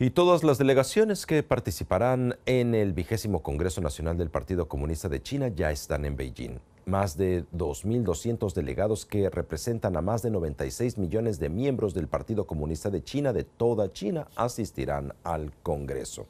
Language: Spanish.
y todas las delegaciones que participarán en el vigésimo Congreso Nacional del Partido Comunista de China ya están en Beijing. Más de 2.200 delegados que representan a más de 96 millones de miembros del Partido Comunista de China de toda China asistirán al Congreso.